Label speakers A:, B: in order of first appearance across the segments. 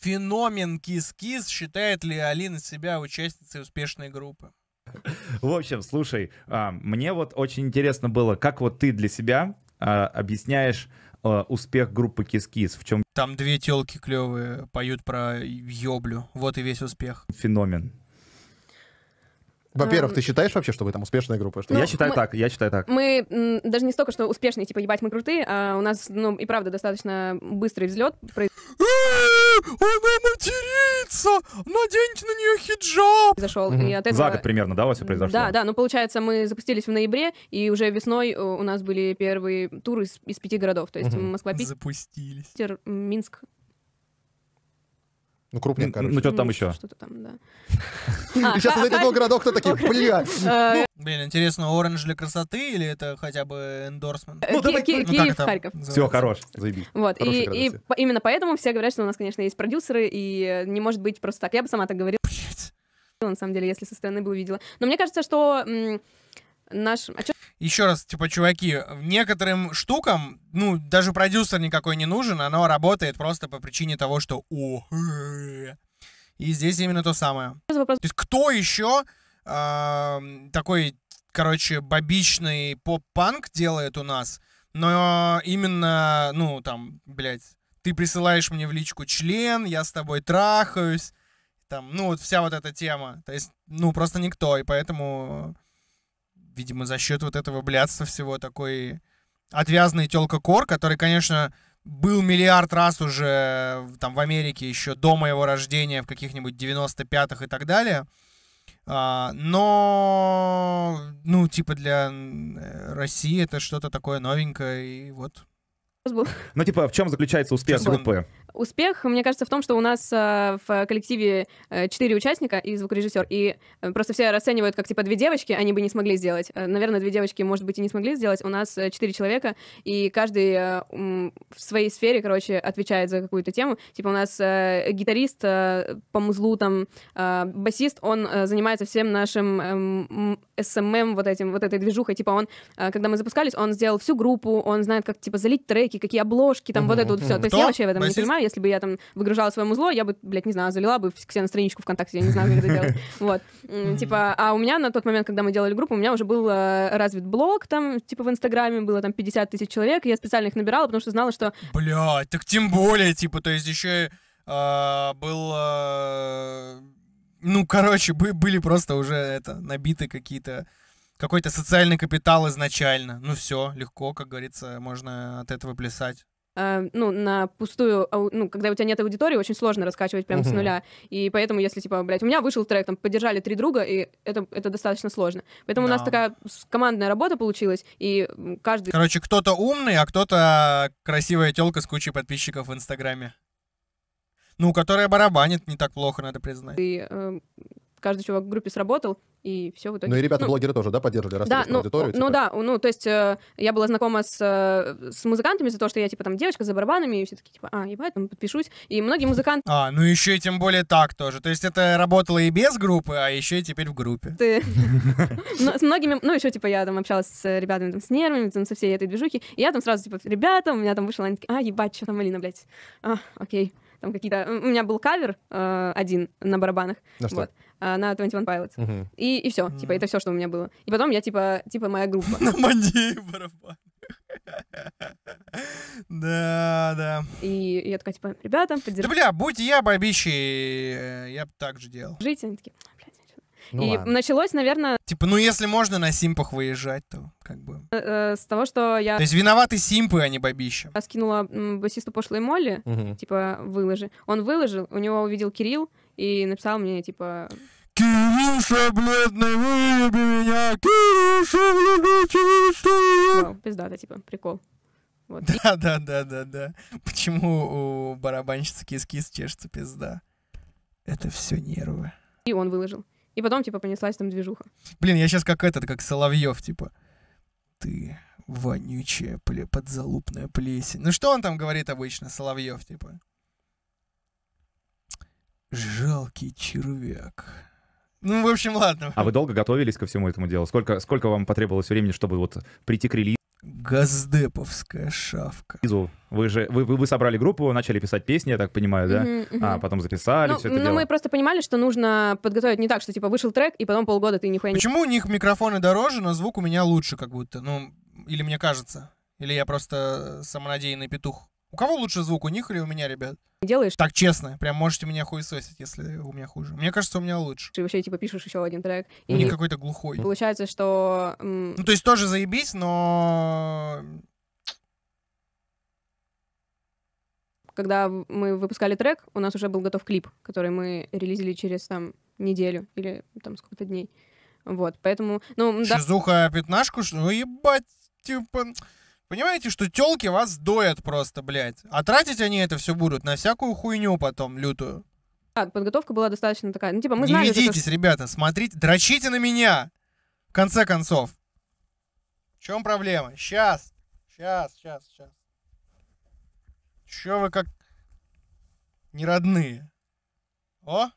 A: феномен кис-кис. Считает ли Алина себя участницей успешной группы?
B: В общем, слушай, а, мне вот очень интересно было, как вот ты для себя а, объясняешь а, успех группы Кис-Кис? В чем... Там две телки
A: клевые поют про ёблю. Вот и весь успех.
B: Феномен.
C: Во-первых, ты считаешь
D: вообще, что вы там успешная группа? Что ну, я считаю мы, так, я считаю так.
C: Мы даже не столько, что успешные, типа, ебать, мы крутые, а у нас, ну, и правда, достаточно быстрый взлет. она матерится! Наденьте на нее хиджаб! Зашел, угу. и от этого... За год примерно, да, у вас все произошло? Да, да, ну получается, мы запустились в ноябре, и уже весной э, у нас были первые туры из, из пяти городов, то есть угу. Москва, Питер, Минск,
D: ну, крупник, короче. Ну, что там ну, еще?
C: Что-то там, да. Сейчас вот эти городок, кто такие, блядь. Э, ну.
A: Блин, интересно, оранж для красоты или это хотя бы эндорсмент? Ну, Киев, Харьков. Все,
C: хорош, заеби. Вот, и именно поэтому все говорят, что у нас, конечно, есть продюсеры, и не может быть просто так. Я бы сама так говорила. На самом деле, если со стороны бы увидела. Но мне кажется, что наш... А что
A: еще раз, типа, чуваки, некоторым штукам, ну, даже продюсер никакой не нужен, оно работает просто по причине того, что о. И здесь именно то самое. То есть кто еще э, такой, короче, бабичный поп-панк делает у нас, но именно, ну, там, блядь, ты присылаешь мне в личку член, я с тобой трахаюсь, там, ну, вот вся вот эта тема. То есть, ну, просто никто, и поэтому видимо, за счет вот этого блядства всего такой отвязный телка Кор, который, конечно, был миллиард раз уже э, там в Америке еще до моего рождения в каких-нибудь 95-х и так далее. А, но, ну, типа для э, России это что-то такое новенькое, и вот.
B: Ну, типа, в чем заключается успех группы?
C: Успех, мне кажется, в том, что у нас э, в коллективе э, четыре участника и звукорежиссер, и просто все расценивают как типа две девочки, они бы не смогли сделать. Э, наверное, две девочки, может быть, и не смогли сделать. У нас четыре человека, и каждый в своей сфере, короче, отвечает за какую-то тему. Типа у нас гитарист по музлу, там, басист, он занимается всем нашим СММ, эм, эм эм, вот этим, вот этой движухой. Типа он, когда мы запускались, он сделал всю группу, он знает, как, типа, залить треки, какие обложки, там, вот это вот все. То есть я вообще в этом не понимаю, если бы я там выгружала свое музло, я бы, блядь, не знаю, залила бы к на страничку ВКонтакте, я не знаю, как это делать. Вот. Типа, а у меня на тот момент, когда мы делали группу, у меня уже был э, развит блог там, типа в Инстаграме было там 50 тысяч человек, я специально их набирала, потому что знала, что...
A: Блядь, так тем более, типа, то есть еще э, был... Э, ну, короче, были просто уже это набиты какие-то какой-то социальный капитал изначально. Ну все, легко, как говорится, можно от этого плясать.
C: Э, ну, на пустую, ну, когда у тебя нет аудитории, очень сложно раскачивать прям угу. с нуля. И поэтому, если, типа, блядь, у меня вышел трек, там, поддержали три друга, и это, это достаточно сложно. Поэтому да. у нас такая командная работа получилась, и каждый... Короче,
A: кто-то умный, а кто-то красивая телка с кучей подписчиков в Инстаграме. Ну, которая барабанит не так плохо, надо признать.
C: И э, каждый чувак в группе сработал, и все в итоге. Ну и ребята-блогеры ну, тоже, да, поддерживали, да, ну, аудиторию? Ну, ну да, ну то есть э, я была знакома с, э, с музыкантами за то, что я типа там девочка за барабанами, и все такие типа, а, ебать, там подпишусь. И многие музыканты...
A: А, ну еще и тем более так тоже. То есть это работало и без группы, а еще и теперь в группе. Ты...
C: С многими, ну еще типа я там общалась с ребятами там с нервами, там со всей этой движухи, и я там сразу типа, ребята, у меня там вышла, а, ебать, что там Алина блядь. А, окей там какие-то... У меня был кавер э, один на барабанах. На что? Вот. А, на 21 Pilots. Угу. И, и все, угу. типа, это все, что у меня было. И потом я, типа, типа моя группа. На Мадеи барабан.
A: Да, да.
C: И я такая, типа, ребята,
A: поддержите. Да, бля, будь я бабищей, э, я бы так же делал. Жить, они такие, «А, ну, и ладно.
C: началось, наверное...
A: Типа, ну если можно на симпах выезжать, то
C: как бы... Э, э, с того, что я... То есть
A: виноваты симпы, а не бабища.
C: Я скинула басисту пошлой Молли, угу. типа, выложи. Он выложил, у него увидел Кирилл и написал мне, типа... Кирюша, бледный, выеби меня! Кирюша, блядь, что я... Пиздата,
A: типа, прикол. Вот. Да, да, да, да, да. Почему у барабанщицы кис-кис чешется пизда? Это все нервы.
C: И он выложил. И потом, типа, понеслась там движуха.
A: Блин, я сейчас как этот, как Соловьев, типа. Ты вонючая пле подзалупная плесень. Ну что он там говорит обычно, Соловьев, типа? Жалкий червяк ну, в общем,
B: ладно. А вы долго готовились ко всему этому делу? Сколько, сколько вам потребовалось времени, чтобы вот прийти к релизу?
A: Газдеповская
B: шавка. Вы же вы, вы, собрали группу, начали писать песни, я так понимаю, да? Mm-hmm, mm-hmm. А потом записали ну, все это ну, дело. мы
C: просто понимали, что нужно подготовить не так, что типа вышел трек, и потом полгода ты нихуя не... Почему у них
A: микрофоны дороже, но звук у меня лучше как будто? Ну, или мне кажется. Или я просто самонадеянный петух. У кого лучше звук, у них или у меня, ребят? Делаешь? Так, честно, прям можете меня хуесосить, если у меня хуже.
C: Мне кажется, у меня лучше. Ты вообще, типа, пишешь еще один трек. И Мне какой-то глухой. Получается, что... Ну, то есть тоже заебись, но... Когда мы выпускали трек, у нас уже был готов клип, который мы релизили через, там, неделю или, там, сколько-то дней. Вот, поэтому... Ну, да...
A: Шизуха пятнашку, что? Ну, ебать, типа... Понимаете, что телки вас доят просто, блядь. А тратить они это все будут на всякую хуйню потом лютую.
C: А, подготовка была достаточно такая. Ну, типа, мы не знали... ведитесь,
A: что... ребята, смотрите, дрочите на меня! В конце концов.
C: В чем проблема? Сейчас.
A: Сейчас, сейчас, сейчас.
C: Че вы как... не родные? О!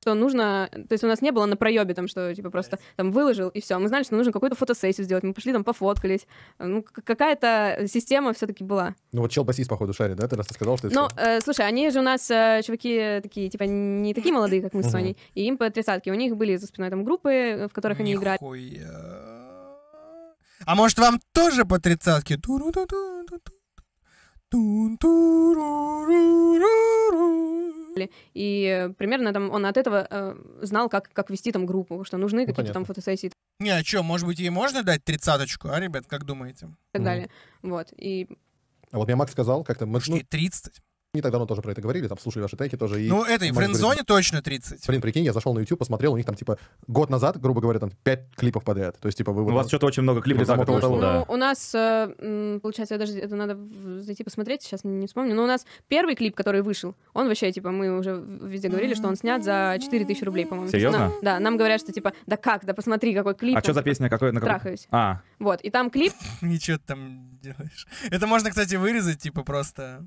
C: что нужно... То есть у нас не было на проебе там, что типа просто там выложил и все. Мы знали, что нужно какую-то фотосессию сделать. Мы пошли там пофоткались. Ну, какая-то система все-таки была.
D: Ну вот чел басист, походу, шарит, да? Ты раз сказал, что... Ну,
C: э, слушай, они же у нас э, чуваки такие, типа, не такие молодые, как мы с Соней. И им по тридцатке. У них были за спиной там группы, в которых они играли.
A: А может, вам тоже по тридцатке?
C: Ту-ру-ту-ту-ту-ту. Тун-ту-ру-ру-ру-ру. И э, примерно там он от этого э, знал, как, как вести там группу, что нужны ну, какие-то там фотосессии.
A: Не, а что, может быть, ей можно дать тридцаточку, а, ребят, как думаете?
C: И так mm. Вот, и...
D: А вот мне Макс сказал как-то... Мы... Ну... 30? не так давно тоже про это говорили, там слушали ваши теки тоже. И, ну, это и в френдзоне точно 30. Блин, прикинь, я зашел на YouTube, посмотрел, у них там типа год назад, грубо говоря, там 5 клипов подряд. То есть, типа, вы... У, вас что-то очень много клипов там, вышло, да. Ну,
C: у нас, э, получается, я даже это надо зайти посмотреть, сейчас не вспомню, но у нас первый клип, который вышел, он вообще, типа, мы уже везде говорили, что он снят за 4000 рублей, по-моему. Серьезно? да, нам говорят, что типа, да как, да посмотри, какой клип. А что за типа, песня, какой? На какой... Трахаюсь. А. Вот, и там клип...
A: Ничего ты там делаешь. Это можно, кстати, вырезать, типа, просто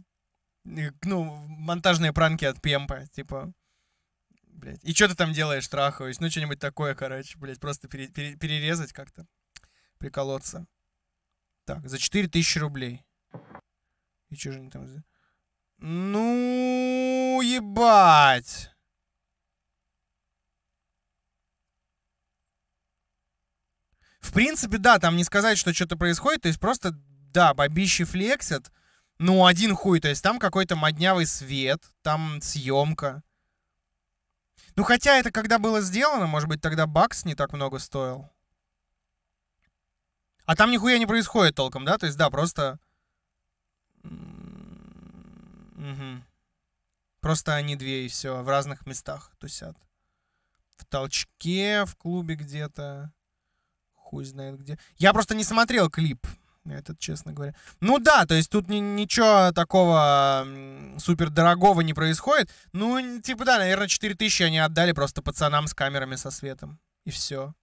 A: ну, монтажные пранки от Пемпа, типа, блядь. И что ты там делаешь, трахаюсь? Ну, что-нибудь такое, короче, блядь, просто пере, пере, перерезать как-то, приколоться. Так, за 4000 рублей. И что же они там... Ну, ебать! В принципе, да, там не сказать, что что-то происходит, то есть просто, да, бабищи флексят, ну, один хуй, то есть там какой-то моднявый свет, там съемка. Ну, хотя это когда было сделано, может быть, тогда бакс не так много стоил. А там нихуя не происходит толком, да? То есть, да, просто... Угу. Просто они две и все в разных местах тусят. В толчке, в клубе где-то. Хуй знает где. Я просто не смотрел клип этот, честно говоря. Ну да, то есть тут ни, ничего такого супер дорогого не происходит. Ну, типа, да, наверное, 4000 они отдали просто пацанам с камерами со светом. И все.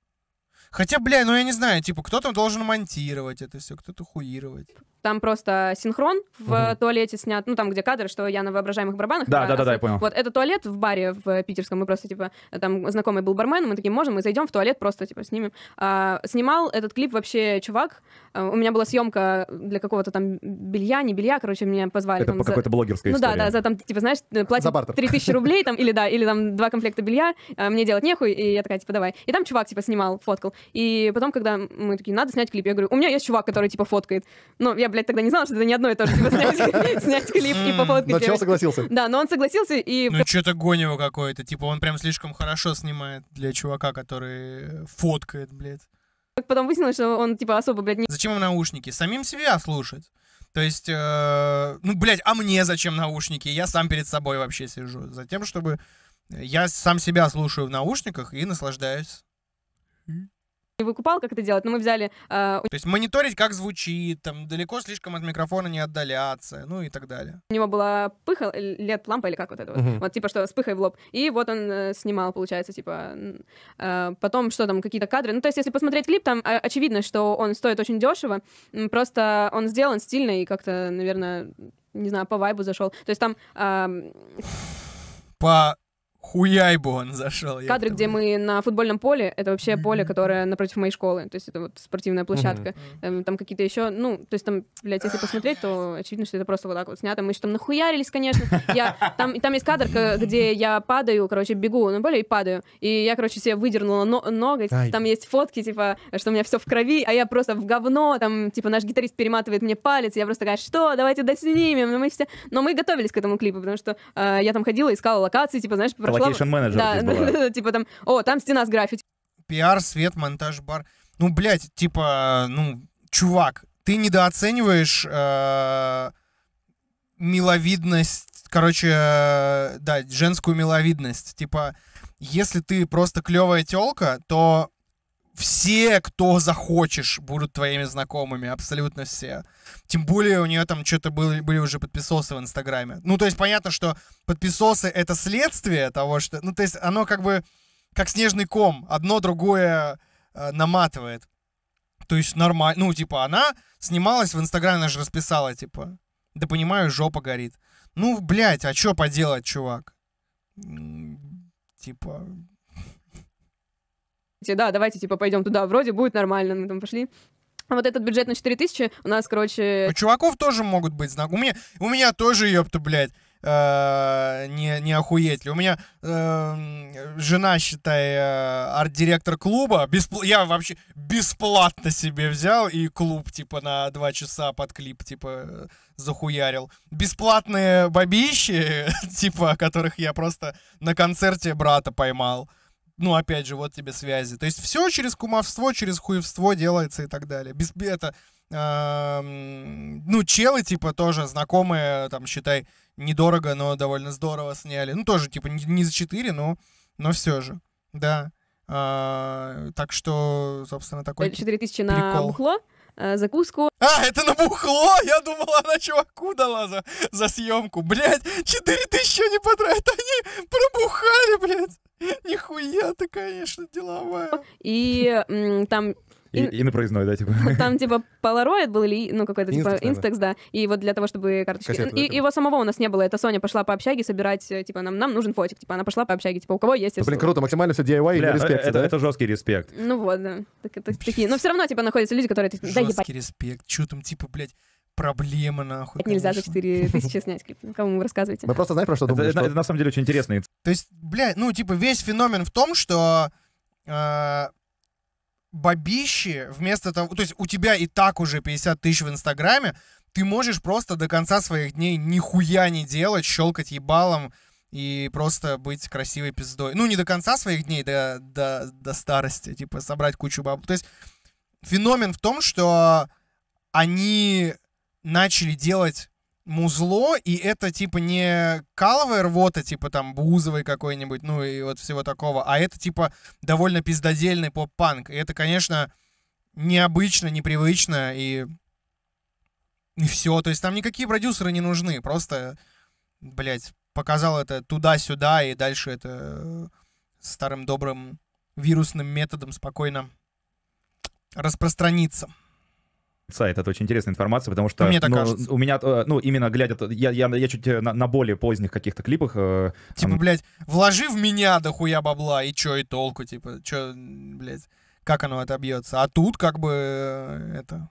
A: Хотя, бля, ну я не знаю, типа, кто-то должен монтировать это все, кто-то хуировать.
C: Там просто синхрон в угу. туалете снят, ну там, где кадры, что я на воображаемых барабанах. Да, да, да, да, я понял. Вот это туалет в баре в питерском, мы просто, типа, там знакомый был бармен, мы такие, можем, мы зайдем в туалет, просто, типа, снимем. А, снимал этот клип вообще чувак, а, у меня была съемка для какого-то там белья, не белья, короче, меня позвали. Это там, по за... какой-то блогерской ну, истории. Ну да, да, за там, типа, знаешь, э, платят 3000 рублей, там, или да, или там два комплекта белья, а, мне делать нехуй, и я такая, типа, давай. И там чувак, типа, снимал, фоткал. И потом, когда мы такие, надо снять клип, я говорю, у меня есть чувак, который, типа, фоткает. Ну, я блядь, тогда не знала, что это не одно и то же, типа, снять, клип и
D: по поводу... Но чел
A: согласился.
C: Да, но он согласился и... Ну,
A: что-то его какой то типа, он прям слишком хорошо снимает для чувака, который фоткает, блядь.
C: Потом выяснилось, что он, типа, особо, блядь, не... Зачем ему наушники?
A: Самим себя слушать. То есть, э, ну, блядь, а мне зачем наушники? Я сам перед собой вообще сижу. затем, чтобы я сам себя слушаю в наушниках и наслаждаюсь
C: не выкупал, как это делать, но мы взяли... Э, То есть
A: мониторить, как звучит, там, далеко слишком от микрофона не отдаляться, ну и так далее.
C: У него была пыха, лет э, лампа или как вот это вот, uh-huh. вот типа что с пыхой в лоб. И вот он э, снимал, получается, типа... Э, потом что там, какие-то кадры. Ну то есть если посмотреть клип, там э, очевидно, что он стоит очень дешево, просто он сделан стильно и как-то, наверное, не знаю, по вайбу зашел. То есть там... Э,
A: по Хуяй бы он зашел. Кадры, где
C: мы на футбольном поле, это вообще поле, которое напротив моей школы, то есть это вот спортивная площадка. Эм, там, какие-то еще, ну, то есть там, блядь, если посмотреть, то очевидно, что это просто вот так вот снято. Мы еще там нахуярились, конечно. Я, там, там есть кадр, где я падаю, короче, бегу на поле и падаю. И я, короче, себе выдернула но- ноготь. Ай. Там есть фотки, типа, что у меня все в крови, а я просто в говно. Там, типа, наш гитарист перематывает мне палец. Я просто такая, что, давайте доснимем. Но ну, мы все... Но мы готовились к этому клипу, потому что э, я там ходила, искала локации, типа, знаешь, прошла... Локейшн менеджер да, да, да, типа там, о, там стена с граффити.
A: Пиар, свет, монтаж, бар. Ну, блядь, типа, ну, чувак, ты недооцениваешь э, миловидность, короче, э, да, женскую миловидность. Типа, если ты просто клевая телка, то все, кто захочешь, будут твоими знакомыми, абсолютно все. Тем более у нее там что-то были, были уже подписосы в Инстаграме. Ну, то есть понятно, что подписосы — это следствие того, что... Ну, то есть оно как бы как снежный ком, одно другое э, наматывает. То есть нормально. Ну, типа, она снималась в Инстаграме, она же расписала, типа, да понимаю, жопа горит. Ну, блядь, а что поделать, чувак? Типа,
C: да, давайте, типа, пойдем туда, вроде будет нормально, мы там пошли. А вот этот бюджет на тысячи у нас, короче... У
A: чуваков тоже могут быть знак. У меня, у меня тоже, ёпта, блядь. Э, не, не охуеть ли. У меня э, жена, считай, э, арт-директор клуба. Беспл... Я вообще бесплатно себе взял и клуб, типа, на два часа под клип, типа, захуярил. Бесплатные бабищи, типа, которых я просто на концерте брата поймал ну, опять же, вот тебе связи. То есть все через кумовство, через хуевство делается и так далее. Без, это, ну, челы, типа, тоже знакомые, там, считай, недорого, но довольно здорово сняли. Ну, тоже, типа, не, не за 4, но, но все же, да. А, так что, собственно, такой 4000 э, на
C: мухло? Э, закуску. А, это на
A: бухло? Я думала, она чуваку дала за, за съемку. Блять, 4
C: тысячи не потратят, они пробухали, блядь. Нихуя ты, конечно, деловая. И там и, и
B: на проездной, да, типа.
C: Там, типа, полароид был или, ну, какой-то, типа, Instax, да. И вот для того, чтобы карточки... Кассеты, и, да, его самого у нас не было. Это Соня пошла по общаге собирать, э, типа, нам, нам нужен фотик. Типа, она пошла по общаге, типа, у кого есть... Да, блин, круто,
D: максимально все DIY Бля, или респект, это, да? это
B: жесткий респект.
C: Ну вот, да. Так, это, такие. Но все равно, типа, находятся люди, которые... Да, жесткий
A: респект. Что там, типа, блядь, проблема, нахуй. Это нельзя за 4 тысячи
C: снять клип. Ну, кому вы рассказываете? Мы просто знаем,
B: про что думали. Это, что... это, на самом деле очень интересно.
A: То есть, блядь, ну, типа, весь феномен в том, что... Э, бабищи вместо того... То есть у тебя и так уже 50 тысяч в Инстаграме, ты можешь просто до конца своих дней нихуя не делать, щелкать ебалом и просто быть красивой пиздой. Ну, не до конца своих дней, до, до, до старости, типа, собрать кучу баб. То есть феномен в том, что они начали делать музло, и это, типа, не каловая рвота, типа, там, бузовый какой-нибудь, ну, и вот всего такого, а это, типа, довольно пиздодельный поп-панк. И это, конечно, необычно, непривычно, и... И все. То есть там никакие продюсеры не нужны. Просто, блядь, показал это туда-сюда, и дальше это э, старым добрым вирусным методом спокойно
B: распространиться сайт. Это очень интересная информация, потому что ну, Мне так ну, кажется. у меня, э, ну, именно глядя, я, я, я чуть э, на, на более поздних каких-то клипах... Э, типа, там... блядь,
A: вложи в меня дохуя бабла, и чё, и толку, типа, чё, блядь, как оно отобьется. А тут как бы э, это...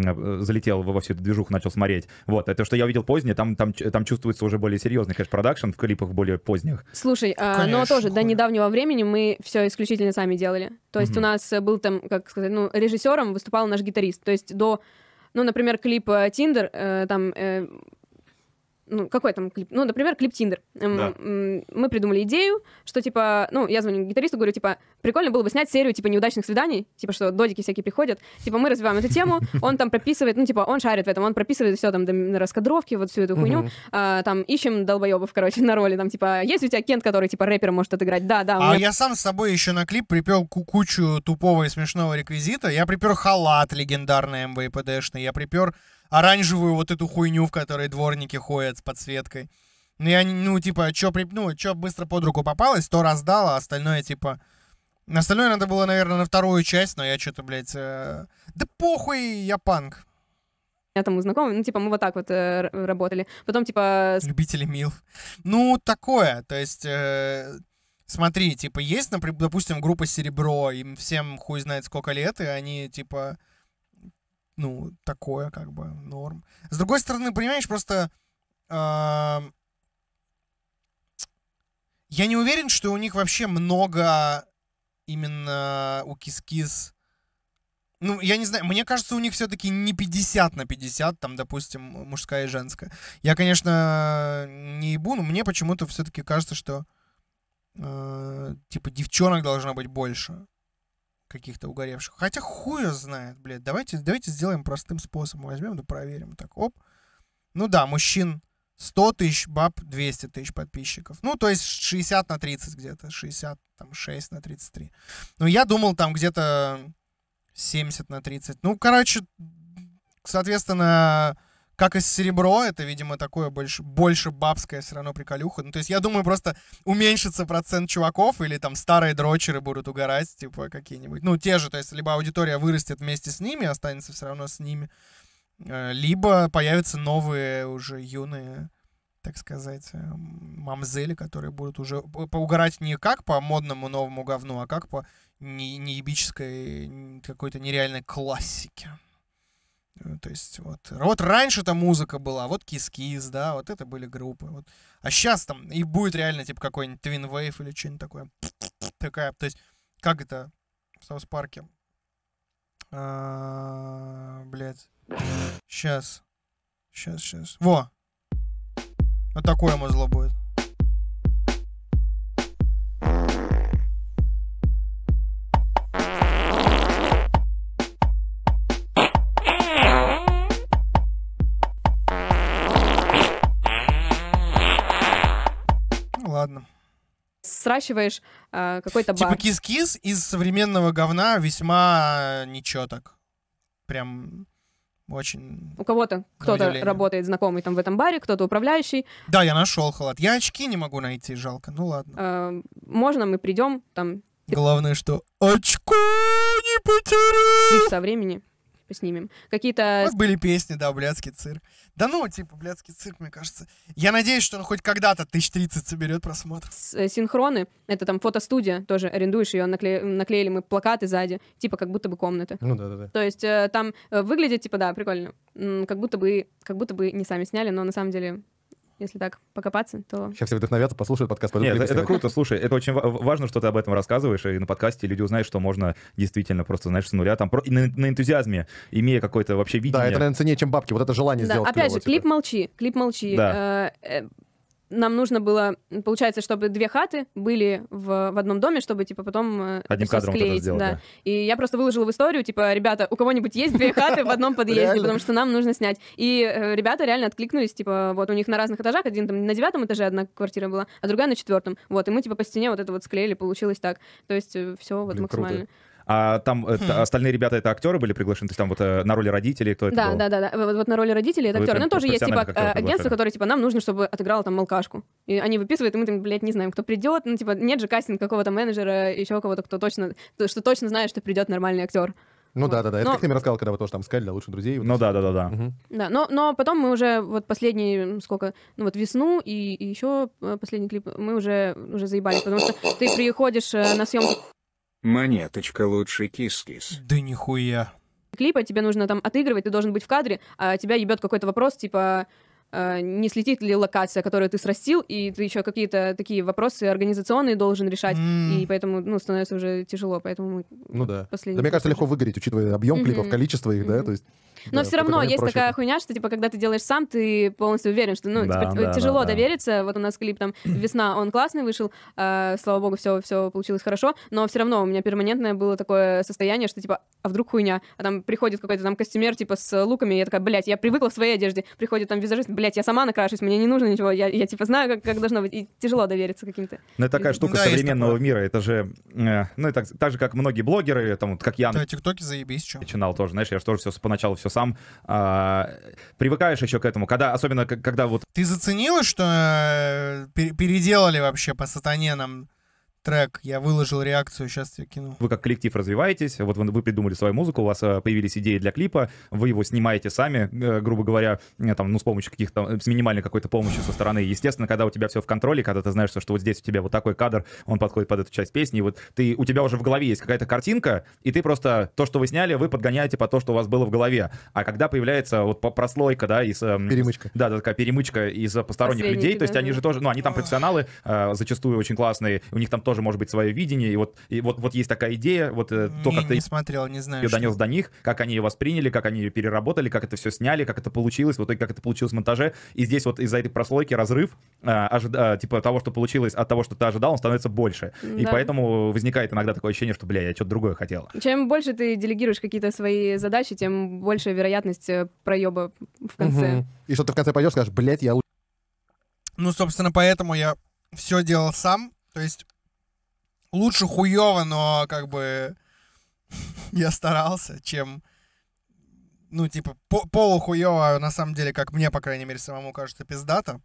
B: Э, залетел во всю эту движуху, начал смотреть. Вот, это что я увидел позднее, там, там, там чувствуется уже более серьезный, конечно, продакшн в клипах более поздних.
C: Слушай, конечно, а, но тоже хуй. до недавнего времени мы все исключительно сами делали. То есть mm-hmm. у нас был там, как сказать, ну, режиссером выступал наш гитарист. То есть до, ну, например, клипа э, «Тиндер», э, там... Э, ну, какой там клип? Ну, например, клип Тиндер. Эм, да. Мы придумали идею, что, типа, ну, я звоню гитаристу, говорю, типа, прикольно было бы снять серию, типа, неудачных свиданий, типа, что додики всякие приходят. Типа, мы развиваем эту тему, он там прописывает, ну, типа, он шарит в этом, он прописывает все там, до раскадровки, вот всю эту хуйню. А, там, ищем долбоебов, короче, на роли, там, типа, есть у тебя Кент, который, типа, рэпер может отыграть? Да, да. А меня... я сам с
A: собой еще на клип припел кучу тупого и смешного реквизита. Я припер халат легендарный МВПДшный, я припер оранжевую вот эту хуйню, в которой дворники ходят с подсветкой. Ну, я, ну, типа, чё, при, ну, чё быстро под руку попалось, то раздало, а остальное, типа... Остальное надо было, наверное, на вторую часть, но я что-то, блядь... Э...
C: Да похуй, я панк. Я там знакомый, ну, типа, мы вот так вот э, работали. Потом, типа...
A: Любители мил. Ну, такое, то есть... Э... Смотри, типа, есть, например, допустим, группа Серебро, им всем хуй знает сколько лет, и они, типа, ну, такое как бы норм. С другой стороны, понимаешь, просто... Э, я не уверен, что у них вообще много именно у Кис-Кис... Ну, я не знаю, мне кажется, у них все-таки не 50 на 50, там, допустим, мужская и женская. Я, конечно, не ебу, но мне почему-то все-таки кажется, что э, типа девчонок должно быть больше каких-то угоревших. Хотя хуя знает, блядь. Давайте, давайте сделаем простым способом. Возьмем да проверим. Так, оп. Ну да, мужчин 100 тысяч, баб 200 тысяч подписчиков. Ну, то есть 60 на 30 где-то. 60, там, 6 на 33. Ну, я думал, там где-то 70 на 30. Ну, короче, соответственно, как и серебро, это, видимо, такое больше, больше бабское все равно приколюха. Ну, то есть я думаю, просто уменьшится процент чуваков или там старые дрочеры будут угорать, типа, какие-нибудь. Ну, те же, то есть либо аудитория вырастет вместе с ними, останется все равно с ними, э, либо появятся новые уже юные так сказать, э, мамзели, которые будут уже поугарать не как по модному новому говну, а как по неебической какой-то нереальной классике. Э, то есть вот, вот раньше там музыка была, вот кис-кис, да, вот это были группы. Вот. А сейчас там и будет реально типа какой-нибудь Twin Wave или что-нибудь такое. Такая, то есть как это в Саус Парке? А, блять. Сейчас. Сейчас, сейчас. Во! Вот такое музло будет.
C: сращиваешь э, а, какой-то типа бар. Типа кис-кис
A: из современного говна весьма ничего так. Прям очень...
C: У кого-то кто-то работает знакомый там в этом баре, кто-то управляющий.
A: Да, я нашел халат. Я очки не могу найти, жалко.
C: Ну ладно. Э, можно мы придем там...
A: Главное, что очко не
C: потерял! со времени снимем. Какие-то... Вот
A: были песни, да, «Блядский цирк».
C: Да ну, типа, «Блядский цирк», мне кажется.
A: Я надеюсь, что он хоть когда-то 1030 соберет просмотр.
C: Э, синхроны, это там фотостудия, тоже арендуешь ее, накле... наклеили мы плакаты сзади, типа, как будто бы комнаты Ну да-да-да. То есть э, там э, выглядит, типа, да, прикольно. как будто бы, как будто бы не сами сняли, но на самом деле если так покопаться, то...
D: Сейчас все
B: вдохновятся, послушают подкаст. Нет, это, это круто, слушай, это очень важно, что ты об этом рассказываешь, и на подкасте люди узнают, что можно действительно просто, знаешь, с нуля, там, про... на, на энтузиазме, имея какое-то вообще видение. Да, это, наверное, ценнее, чем бабки, вот это желание да, сделать. Опять же,
C: клип «Молчи», клип «Молчи». Да. Э, э, нам нужно было, получается, чтобы две хаты были в, в одном доме, чтобы, типа, потом э, Одним кадром склеить. Это сделать, да. да. И я просто выложила в историю, типа, ребята, у кого-нибудь есть две хаты в одном подъезде, потому что нам нужно снять. И э, ребята реально откликнулись, типа, вот у них на разных этажах, один там на девятом этаже одна квартира была, а другая на четвертом. Вот, и мы, типа, по стене вот это вот склеили, получилось так. То есть э, все вот максимально.
B: А там хм. остальные ребята это актеры были приглашены, то есть там вот э, на роли родителей кто да, был?
C: Да, да, да, вот, вот на роли родителей это актеры. но ну, тоже есть типа а, агентство, которое типа нам нужно, чтобы отыграла там алкашку. И они выписывают, и мы там, блядь, не знаем, кто придет. Ну типа нет же кастинг какого-то менеджера, еще кого-то, кто точно, что точно знает, что придет нормальный актер.
D: Ну вот. да, да, да. Это но... как ты мне рассказал, когда вы тоже там искали для лучших друзей. Вот ну
B: да, да, да, да. Угу.
C: Да, но, но потом мы уже вот последние сколько, ну вот весну и, и еще э, последний клип, мы уже, уже заебали, потому что ты приходишь э, на съемку
A: Монеточка лучше кис-кис. Да нихуя.
C: Клипа тебе нужно там отыгрывать, ты должен быть в кадре, а тебя ебет какой-то вопрос, типа, а, не слетит ли локация, которую ты срастил, и ты еще какие-то такие вопросы организационные должен решать, mm. и поэтому, ну, становится уже тяжело, поэтому Ну да. да мне кажется, легко выгореть, учитывая объем mm-hmm. клипов,
D: количество их, mm-hmm. да, то есть...
C: Но да, все равно есть проще. такая хуйня, что типа когда ты делаешь сам, ты полностью уверен, что ну да, типа, да, тяжело да, довериться. Да. Вот у нас клип там весна, он классный вышел, э, слава богу, все все получилось хорошо, но все равно у меня перманентное было такое состояние, что типа а вдруг хуйня, а там приходит какой-то там костюмер типа с луками, я такая, блядь, я привыкла в своей одежде, приходит там визажист, блядь, я сама накрашусь, мне не нужно ничего, я, я типа знаю, как, как должно быть, и тяжело довериться каким-то. Ну
B: это такая штука да, современного мира, это же, э, ну и так, так же, как многие блогеры, там, вот, как я. Да, тиктоки заебись, что. Начинал тоже, знаешь, я же тоже все поначалу все сам э, привыкаешь еще к этому, когда, особенно когда вот... Ты заценила, что э,
A: переделали вообще по сатане нам трек, я выложил реакцию, сейчас я
B: кину. Вы как коллектив развиваетесь, вот вы, вы придумали свою музыку, у вас э, появились идеи для клипа, вы его снимаете сами, э, грубо говоря, э, там, ну, с помощью каких-то, с минимальной какой-то помощью со стороны. Естественно, когда у тебя все в контроле, когда ты знаешь, что вот здесь у тебя вот такой кадр, он подходит под эту часть песни, и вот ты, у тебя уже в голове есть какая-то картинка, и ты просто то, что вы сняли, вы подгоняете по то, что у вас было в голове. А когда появляется вот прослойка, да, из... Перемычка. Да, да такая перемычка из посторонних людей, то есть они же тоже, ну, они там профессионалы, зачастую очень классные, у них там тоже тоже, может быть, свое видение, и вот, и вот, вот есть такая идея, вот э, то, не, как не ты смотрел, не знаю, ее что... донес до них, как они ее восприняли, как они ее переработали, как это все сняли, как это получилось, вот и как это получилось в монтаже, и здесь вот из-за этой прослойки разрыв, а, ожида, а, типа того, что получилось от того, что ты ожидал, он становится больше, да. и поэтому возникает иногда такое ощущение, что, бля, я что-то другое хотел.
C: Чем больше ты делегируешь какие-то свои задачи, тем больше вероятность э, проеба в конце. Угу.
D: И что ты в конце пойдешь, скажешь, блядь, я лучше.
A: Ну, собственно, поэтому я все делал сам. То есть лучше хуево, но как бы я старался, чем ну, типа, полухуево а на самом деле, как мне, по крайней мере, самому кажется, пиздато,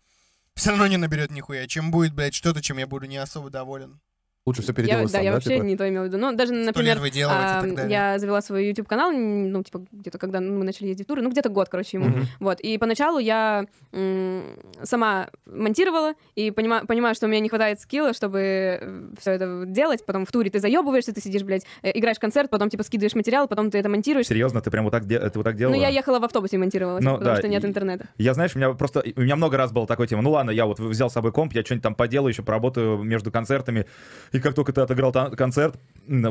A: все равно не наберет нихуя, чем будет, блядь, что-то, чем я буду не особо доволен.
D: Лучше все переделать я, сам, да, я да, вообще типа?
C: не то имела в виду. Ну, даже, например, а, я завела свой YouTube-канал, ну, типа, где-то, когда мы начали ездить в туры, ну, где-то год, короче, ему. Mm-hmm. Вот, и поначалу я сама монтировала, и понима- понимаю, что у меня не хватает скилла, чтобы э, все это делать, потом в туре ты заебываешься, ты сидишь, блядь, э, играешь концерт, потом, типа, скидываешь материал, потом ты это монтируешь.
B: Серьезно, ты прям вот так, де- вот так делала? Ну, я
C: ехала в автобусе и монтировала, ну, потому да, что нет интернета.
B: Я, знаешь, у меня просто, у меня много раз было такой тема, ну, ладно, я вот взял с собой комп, я что-нибудь там поделаю, еще поработаю между концертами, и как только ты отыграл концерт,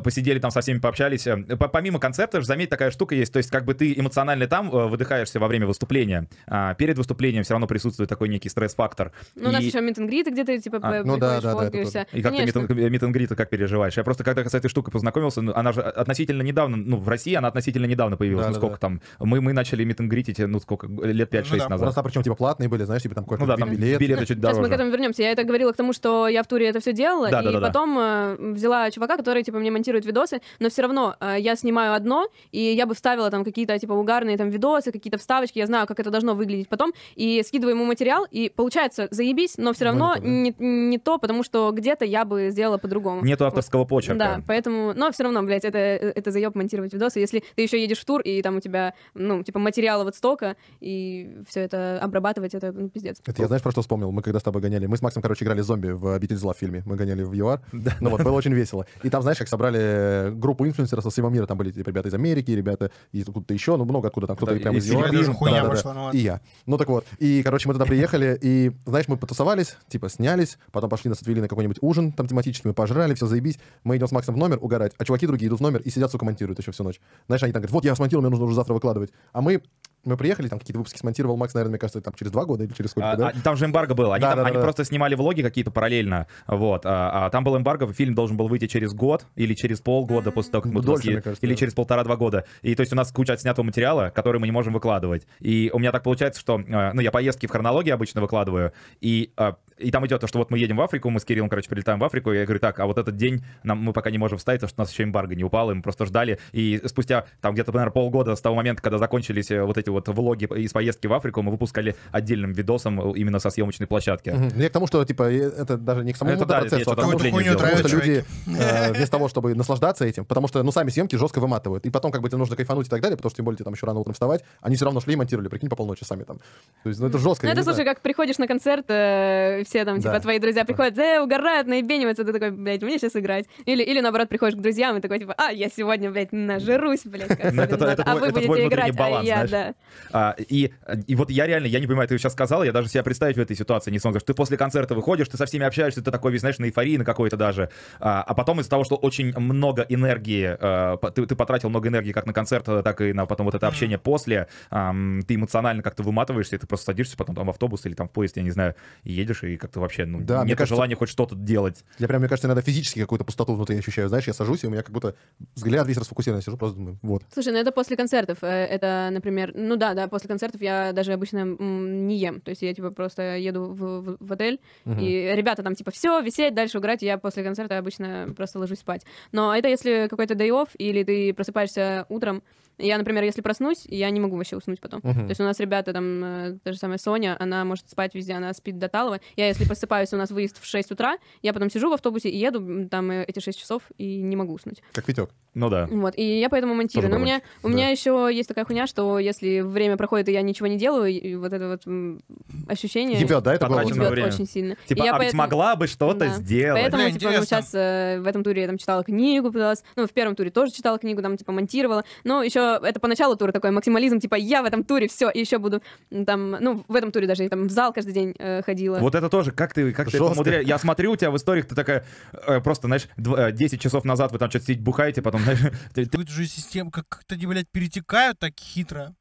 B: посидели там со всеми, пообщались. Э, помимо концерта же, заметь, такая штука есть. То есть, как бы ты эмоционально там э, выдыхаешься во время выступления. А перед выступлением все равно присутствует такой некий стресс-фактор. Ну, и... у нас еще
C: митингриты где-то, типа, а, ну, да, да, да, да, И как Конечно.
B: Э, ты как переживаешь? Я просто когда с этой штукой познакомился, ну, она же а, относительно недавно, ну, в России она относительно недавно появилась. Да, ну, сколько да. там? Мы, мы начали митингритить, ну, сколько, лет 5-6 ну, да, назад. Просто а причем, типа, платные были, знаешь, типа, там какой-то ну, да, там билеты чуть дороже. Сейчас мы к этому
C: вернемся. Я это говорила к тому, что я в туре это все делала, да, и да, да, потом Э, взяла чувака, который, типа, мне монтирует видосы, но все равно э, я снимаю одно, и я бы вставила там какие-то, типа, угарные там видосы, какие-то вставочки, я знаю, как это должно выглядеть потом, и скидываю ему материал, и получается заебись, но все равно не, не то, потому что где-то я бы сделала по-другому. Нету
B: авторского вот. почерка. Да,
C: поэтому, но все равно, блядь, это, это заеб монтировать видосы, если ты еще едешь в тур, и там у тебя, ну, типа, материала вот столько, и все это обрабатывать, это ну, пиздец. Это я
D: знаешь, про что вспомнил? Мы когда с тобой гоняли, мы с Максом, короче, играли зомби в «Обитель зла» в фильме, мы гоняли в ЮАР, да. Ну вот, было очень весело. И там, знаешь, как собрали э, группу инфлюенсеров со всего мира. Там были типа, ребята из Америки, ребята из откуда-то еще, ну много откуда там, кто-то да, прямо из Европы. Да, да, да. ну, и я. Ну так вот. И, короче, мы туда приехали, и, знаешь, мы потусовались, типа снялись, потом пошли, нас отвели на какой-нибудь ужин там тематический, мы пожрали, все заебись. Мы идем с Максом в номер угорать, а чуваки другие идут в номер и сидят, сука, монтируют еще всю ночь. Знаешь, они там говорят, вот я смонтировал, мне нужно уже завтра выкладывать. А мы мы приехали, там какие-то выпуски смонтировал Макс, наверное, мне кажется, там через два года или через сколько, а, да? А,
B: там же эмбарго было. Они, да, там, да, они да, просто снимали влоги какие-то параллельно. Вот. А, а, там был эмбарго, фильм должен был выйти через год или через полгода после того, как мы Дольше, нас... кажется, Или да. через полтора-два года. И то есть у нас куча отснятого материала, который мы не можем выкладывать. И у меня так получается, что... Э, ну, я поездки в хронологии обычно выкладываю. И э, и там идет то, что вот мы едем в Африку, мы с Кириллом, короче, прилетаем в Африку, и я говорю, так, а вот этот день нам, мы пока не можем встать, потому что у нас еще эмбарго не упало, и мы просто ждали, и спустя там где-то, наверное, полгода с того момента, когда закончились э, вот эти вот влоги из поездки в Африку мы выпускали отдельным видосом именно со съемочной площадки. Угу.
D: Я к тому, что типа это даже не к самому это, да, процессу, а к тому, что люди
B: э, вместо того, чтобы наслаждаться
D: этим, потому что ну сами съемки жестко выматывают. И потом как бы тебе нужно кайфануть и так далее, потому что тем более тебе там еще рано утром вставать, они все равно шли и монтировали, прикинь, по полночи сами там. То есть ну это жестко. Ну это слушай, как
C: приходишь на концерт, э, все там типа да. твои друзья приходят, э, угорают, наебениваются, ты такой, блядь, мне сейчас играть. Или, или наоборот приходишь к друзьям и такой типа, а, я сегодня, блядь, нажрусь, блядь, как ну, а вы будете играть, а я, да.
B: А, и, и вот я реально, я не понимаю, ты сейчас сказал, я даже себя представить в этой ситуации не смог. что ты после концерта выходишь, ты со всеми общаешься, ты такой знаешь, на эйфории на какой-то даже. А, а потом из-за того, что очень много энергии, а, ты, ты потратил много энергии как на концерт, э, так и на потом вот это общение после, а, ты эмоционально как-то выматываешься, и ты просто садишься потом там в автобус или там в поезд, я не знаю, и едешь, и как-то вообще, ну, да, нет желания хоть что-то делать.
D: Я прям, мне кажется, надо физически какую-то пустоту внутри ощущаю, знаешь, я сажусь, и у меня как будто взгляд весь расфокусирован, я сижу, просто думаю, вот.
C: Слушай, ну это после концертов, э, это, например, ну да, да, после концертов я даже обычно не ем. То есть я типа просто еду в, в, в отель, угу. и ребята там типа все, висеть, дальше играть, и я после концерта обычно просто ложусь спать. Но это если какой-то day-off, или ты просыпаешься утром, я, например, если проснусь, я не могу вообще уснуть потом. Uh-huh. То есть у нас ребята, там, э, та же самая Соня, она может спать везде, она спит до талого. Я, если просыпаюсь, у нас выезд в 6 утра, я потом сижу в автобусе и еду там э, эти 6 часов и не могу уснуть.
D: Как Витек. Ну да.
C: Вот, и я поэтому монтирую. Но у меня, у да. меня еще есть такая хуйня, что если время проходит, и я ничего не делаю, и вот это вот ощущение... Ебет, да, это было время. очень сильно. Типа, я а поэтому... ведь могла
B: бы что-то да. сделать. Поэтому, Бля, типа, интересно.
C: сейчас э, в этом туре я там читала книгу, пыталась... Ну, в первом туре тоже читала книгу, там, типа, монтировала. Но еще это по началу тура такой максимализм, типа, я в этом туре, все, и еще буду там... Ну, в этом туре даже я там в зал каждый день э, ходила. Вот
B: это тоже, как ты, как Жестко. ты умудряешь? Я смотрю у тебя в историях, ты такая, э, просто, знаешь, 10 э, часов назад вы там что-то сидите, бухаете, потом это же система как-то,
A: они, блядь, перетекают так хитро,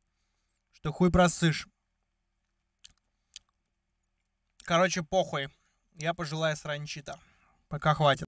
A: что хуй просышь. Короче, похуй. Я пожелаю сранчита. Пока хватит.